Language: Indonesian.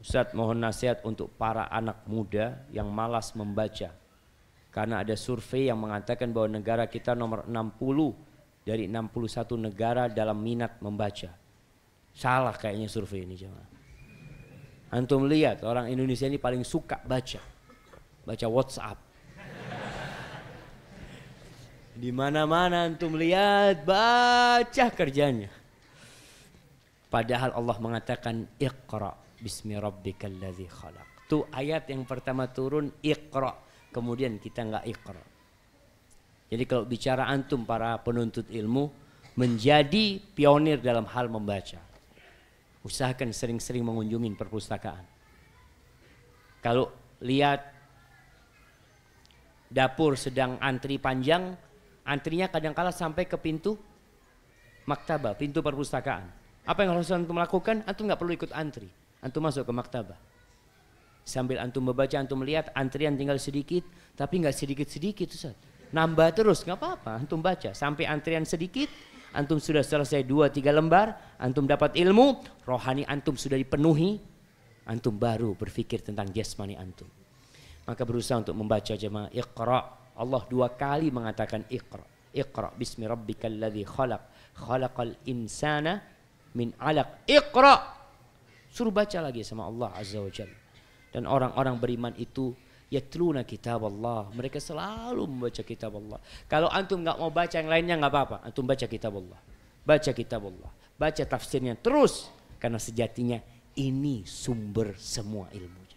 Ustaz mohon nasihat untuk para anak muda yang malas membaca. Karena ada survei yang mengatakan bahwa negara kita nomor 60 dari 61 negara dalam minat membaca. Salah kayaknya survei ini jemaah. Antum lihat orang Indonesia ini paling suka baca. Baca WhatsApp. Di mana-mana antum lihat baca kerjanya. Padahal Allah mengatakan Iqra bismi rabbikal ladzi khalaq. Itu ayat yang pertama turun Iqra. Kemudian kita enggak Iqra. Jadi kalau bicara antum para penuntut ilmu menjadi pionir dalam hal membaca. Usahakan sering-sering mengunjungi perpustakaan. Kalau lihat dapur sedang antri panjang, antrinya kadang kala sampai ke pintu maktabah, pintu perpustakaan. Apa yang harus antum lakukan? Antum nggak perlu ikut antri. Antum masuk ke maktabah. Sambil antum membaca, antum melihat antrian tinggal sedikit, tapi nggak sedikit-sedikit Ustaz. Nambah terus, nggak apa-apa. Antum baca sampai antrian sedikit, antum sudah selesai dua tiga lembar, antum dapat ilmu, rohani antum sudah dipenuhi, antum baru berpikir tentang jasmani antum. Maka berusaha untuk membaca jemaah Iqra. Allah dua kali mengatakan Iqra. Iqra bismi rabbikal ladzi khalaq. Khalaqal insana min alaq. Iqra. Suruh baca lagi sama Allah Azza wa Dan orang-orang beriman itu yatluna kitab Allah. Mereka selalu membaca kitab Allah. Kalau antum nggak mau baca yang lainnya nggak apa-apa. Antum baca kitab Allah. Baca kitab Allah. Baca tafsirnya terus. Karena sejatinya ini sumber semua ilmu.